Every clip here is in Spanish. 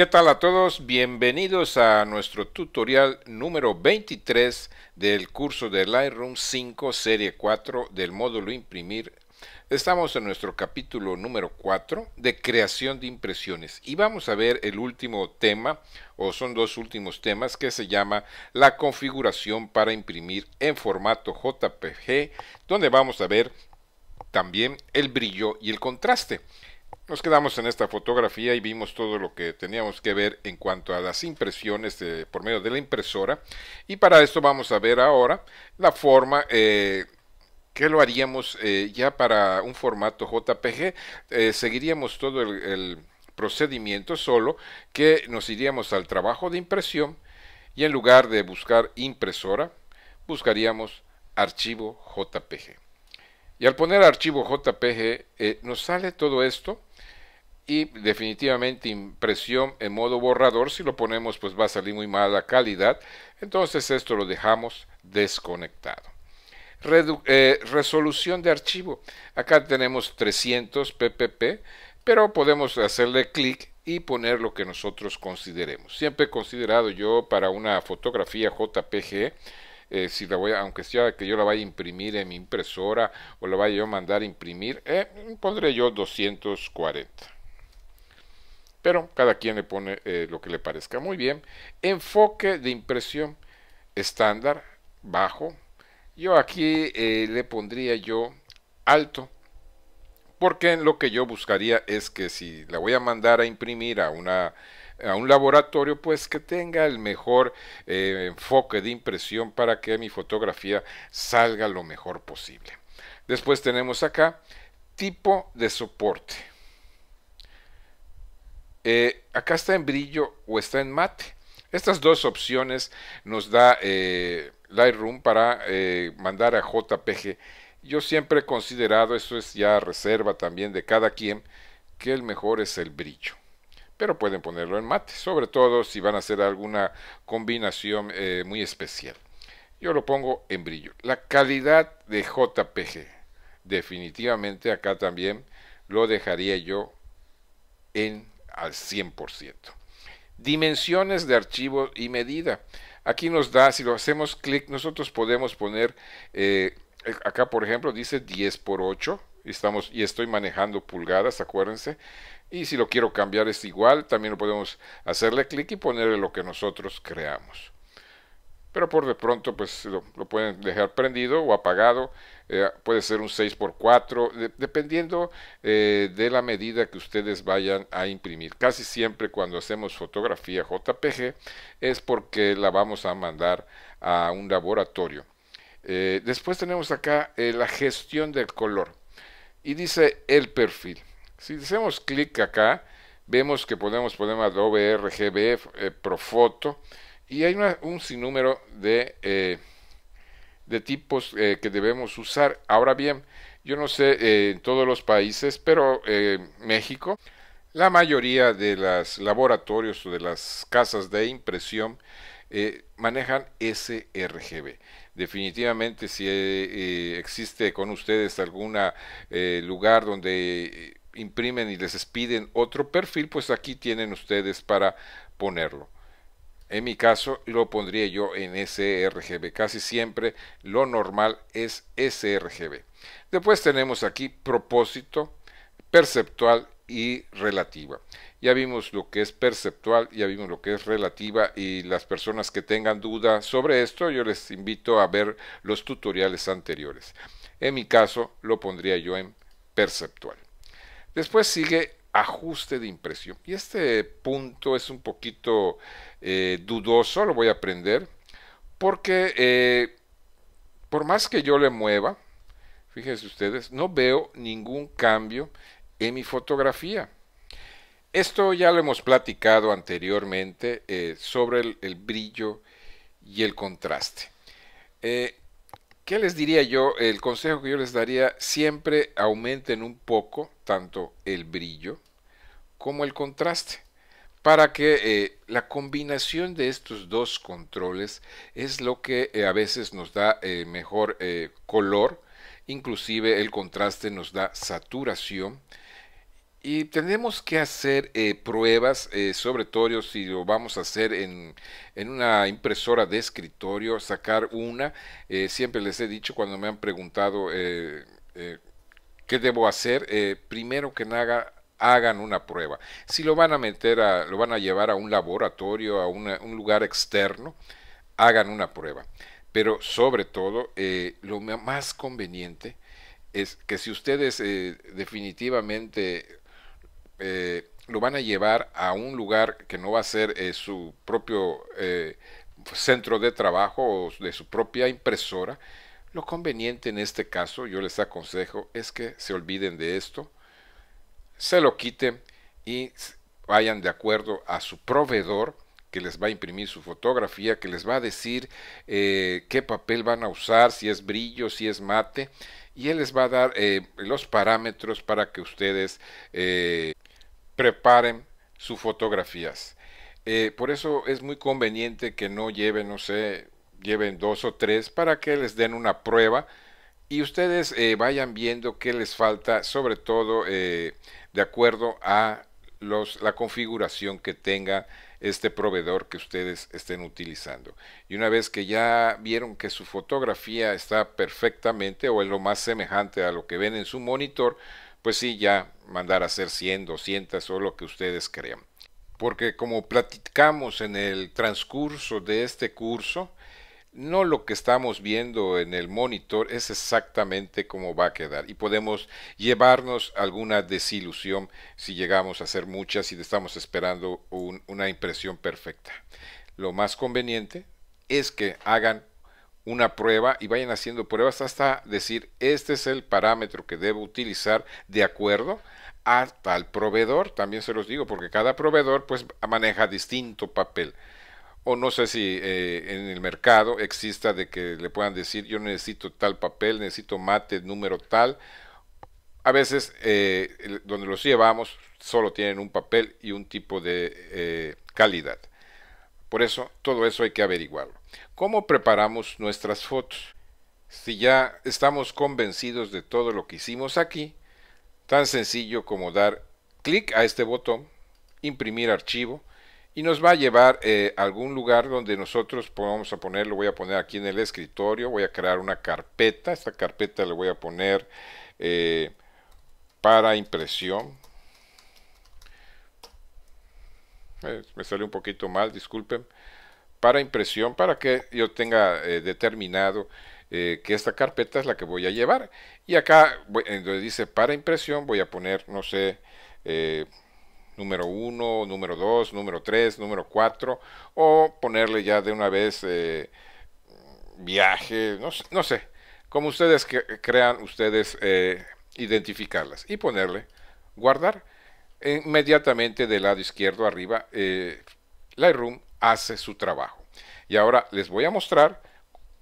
¿Qué tal a todos? Bienvenidos a nuestro tutorial número 23 del curso de Lightroom 5 Serie 4 del módulo Imprimir. Estamos en nuestro capítulo número 4 de creación de impresiones y vamos a ver el último tema o son dos últimos temas que se llama la configuración para imprimir en formato JPG donde vamos a ver también el brillo y el contraste. Nos quedamos en esta fotografía y vimos todo lo que teníamos que ver en cuanto a las impresiones de, por medio de la impresora. Y para esto vamos a ver ahora la forma eh, que lo haríamos eh, ya para un formato JPG. Eh, seguiríamos todo el, procedimiento solo que nos iríamos al trabajo de impresión y en lugar de buscar impresora buscaríamos archivo JPG. Y al poner archivo JPG nos sale todo esto y definitivamente impresión en modo borrador, si lo ponemos pues va a salir muy mala calidad, entonces esto lo dejamos desconectado. Eh, resolución de archivo, acá tenemos 300 ppp, pero podemos hacerle clic y poner lo que nosotros consideremos. Siempre he considerado yo para una fotografía JPG, eh, si la voy aunque sea que yo la vaya a imprimir en mi impresora o la vaya yo a mandar a imprimir, eh, pondré yo 240. Pero cada quien le pone eh, lo que le parezca muy bien. Enfoque de impresión estándar, bajo. Yo aquí eh, le pondría yo alto. Porque lo que yo buscaría es que si la voy a mandar a imprimir a una a un laboratorio, pues que tenga el mejor eh, enfoque de impresión para que mi fotografía salga lo mejor posible. Después tenemos acá tipo de soporte. Eh, acá está en brillo o está en mate. Estas dos opciones nos da eh, Lightroom para eh, mandar a JPG. Yo siempre he considerado, eso es ya reserva también de cada quien, que el mejor es el brillo. Pero pueden ponerlo en mate, sobre todo si van a hacer alguna combinación muy especial. Yo lo pongo en brillo. La calidad de JPG, definitivamente acá también lo dejaría yo en al 100%. Dimensiones de archivo y medida. Aquí nos da, si lo hacemos clic, nosotros podemos poner, eh, eh, acá por ejemplo dice 10 por 8, estamos, y estoy manejando pulgadas, acuérdense. Y si lo quiero cambiar es igual, también lo podemos hacerle clic y ponerle lo que nosotros creamos pero por de pronto pues lo, pueden dejar prendido o apagado, eh, puede ser un 6x4, dependiendo eh, de la medida que ustedes vayan a imprimir. Casi siempre cuando hacemos fotografía JPG es porque la vamos a mandar a un laboratorio. Eh, después tenemos acá la gestión del color y dice el perfil. Si hacemos clic acá, vemos que podemos poner Adobe RGB Profoto. Y hay un sinnúmero de, eh, de tipos eh, que debemos usar. Ahora bien, yo no sé eh, en todos los países, pero México, la mayoría de los laboratorios o de las casas de impresión manejan sRGB definitivamente si existe con ustedes algún lugar donde imprimen y les piden otro perfil, pues aquí tienen ustedes para ponerlo. En mi caso lo pondría yo en sRGB. Casi siempre lo normal es sRGB. Después tenemos aquí propósito, perceptual y relativa. Ya vimos lo que es perceptual, ya vimos lo que es relativa y las personas que tengan dudas sobre esto, yo les invito a ver los tutoriales anteriores. En mi caso lo pondría yo en perceptual. Después sigue ajuste de impresión. Y este punto es un poquito eh, dudoso, lo voy a aprender, porque eh, por más que yo le mueva, fíjense ustedes, no veo ningún cambio en mi fotografía. Esto ya lo hemos platicado anteriormente eh, sobre el, brillo y el contraste. ¿Qué les diría yo? El consejo que yo les daría, siempre aumenten un poco tanto el brillo como el contraste para que eh, la combinación de estos dos controles es lo que eh, a veces nos da eh, mejor color, inclusive el contraste nos da saturación y tenemos que hacer eh, pruebas, eh, sobre todo si lo vamos a hacer en, una impresora de escritorio, sacar una. Eh, siempre les he dicho cuando me han preguntado eh, qué debo hacer, primero que nada hagan una prueba. Si lo van a meter, a, lo van a llevar a un laboratorio, a un lugar externo, hagan una prueba. Pero sobre todo, lo más conveniente es que si ustedes definitivamente eh, lo van a llevar a un lugar que no va a ser eh, su propio eh, centro de trabajo o de su propia impresora. Lo conveniente en este caso, yo les aconsejo, es que se olviden de esto, se lo quiten y vayan de acuerdo a su proveedor que les va a imprimir su fotografía, que les va a decir qué papel van a usar, si es brillo, si es mate, y él les va a dar los parámetros para que ustedes preparen sus fotografías. Eh, por eso es muy conveniente que no lleven, no sé, lleven dos o tres para que les den una prueba y ustedes eh, vayan viendo qué les falta, sobre todo eh, de acuerdo a la configuración que tenga este proveedor que ustedes estén utilizando. Y una vez que ya vieron que su fotografía está perfectamente o es lo más semejante a lo que ven en su monitor, pues sí, ya mandar a hacer 100, 200 o lo que ustedes crean. Porque como platicamos en el transcurso de este curso, no lo que estamos viendo en el monitor es exactamente cómo va a quedar y podemos llevarnos alguna desilusión si llegamos a hacer muchas y estamos esperando una impresión perfecta. Lo más conveniente es que hagan una prueba y vayan haciendo pruebas hasta decir este es el parámetro que debo utilizar de acuerdo a tal proveedor. También se los digo porque cada proveedor pues maneja distinto papel. O no sé si eh, en el mercado exista de que le puedan decir yo necesito tal papel, necesito mate número tal. A veces eh, donde los llevamos solo tienen un papel y un tipo de eh, calidad. Por eso todo eso hay que averiguarlo. ¿Cómo preparamos nuestras fotos? Si ya estamos convencidos de todo lo que hicimos aquí, tan sencillo como dar clic a este botón, imprimir archivo, y nos va a llevar eh, a algún lugar donde nosotros Podemos a poner, lo voy a poner aquí en el escritorio, voy a crear una carpeta, esta carpeta le voy a poner eh, para impresión. Eh, me sale un poquito mal, disculpen para impresión para que yo tenga eh, determinado eh, que esta carpeta es la que voy a llevar. Y acá, donde dice para impresión, voy a poner, no sé, eh, número 1, número 2, número 3, número 4, o ponerle ya de una vez viaje, no, no, sé, como ustedes que, crean, ustedes identificarlas y ponerle guardar. Inmediatamente del lado izquierdo arriba, Lightroom hace su trabajo. Y ahora les voy a mostrar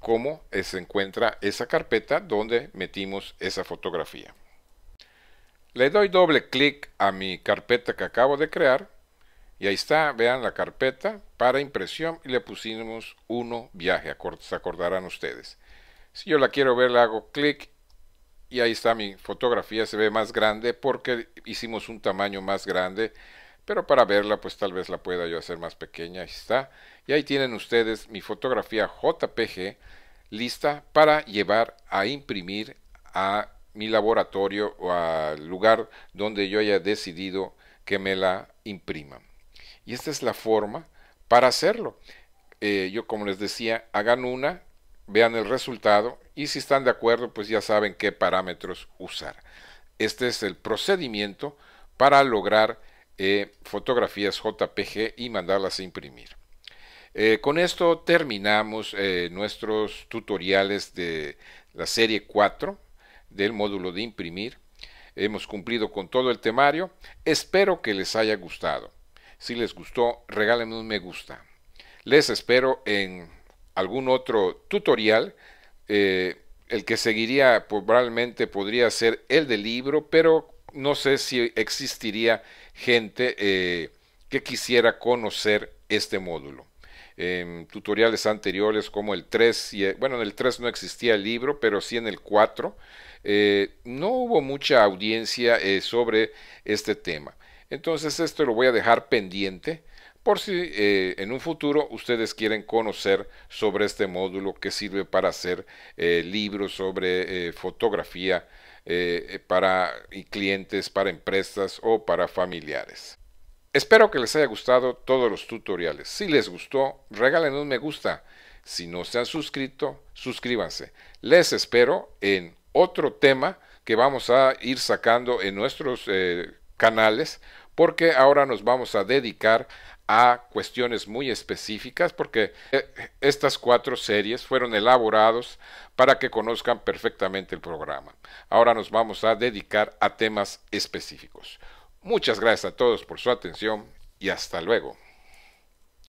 cómo se encuentra esa carpeta donde metimos esa fotografía. Le doy doble clic a mi carpeta que acabo de crear y ahí está, vean la carpeta para impresión y le pusimos uno viaje, se acordarán ustedes. Si yo la quiero ver le hago clic y ahí está mi fotografía, se ve más grande porque hicimos un tamaño más grande pero para verla pues tal vez la pueda yo hacer más pequeña, ahí está. Y ahí tienen ustedes mi fotografía JPG lista para llevar a imprimir a mi laboratorio o al lugar donde yo haya decidido que me la imprima, Y esta es la forma para hacerlo. Eh, yo como les decía, hagan una, vean el resultado y si están de acuerdo, pues ya saben qué parámetros usar. Este es el procedimiento para lograr eh, fotografías JPG y mandarlas a imprimir. Eh, con esto terminamos eh, nuestros tutoriales de la serie 4 del módulo de imprimir. Hemos cumplido con todo el temario. Espero que les haya gustado. Si les gustó, regálenme un me gusta. Les espero en algún otro tutorial. el que seguiría probablemente podría ser el del libro, pero no sé si existiría gente eh, que quisiera conocer este módulo. En em, tutoriales anteriores como el 3, y, bueno, en el 3 no existía el libro, pero sí en el 4, eh, no hubo mucha audiencia eh, sobre este tema. Entonces esto lo voy a dejar pendiente por si eh, en un futuro ustedes quieren conocer sobre este módulo que sirve para hacer eh, libros sobre eh, fotografía para clientes, para empresas o para familiares. Espero que les haya gustado todos los tutoriales. Si les gustó, regalen un me gusta. Si no se han suscrito, suscríbanse. Les espero en otro tema que vamos a ir sacando en nuestros canales porque ahora nos vamos a dedicar a cuestiones muy específicas porque eh, estas cuatro series fueron elaborados para que conozcan perfectamente el programa. Ahora nos vamos a dedicar a temas específicos. Muchas gracias a todos por su atención y hasta luego.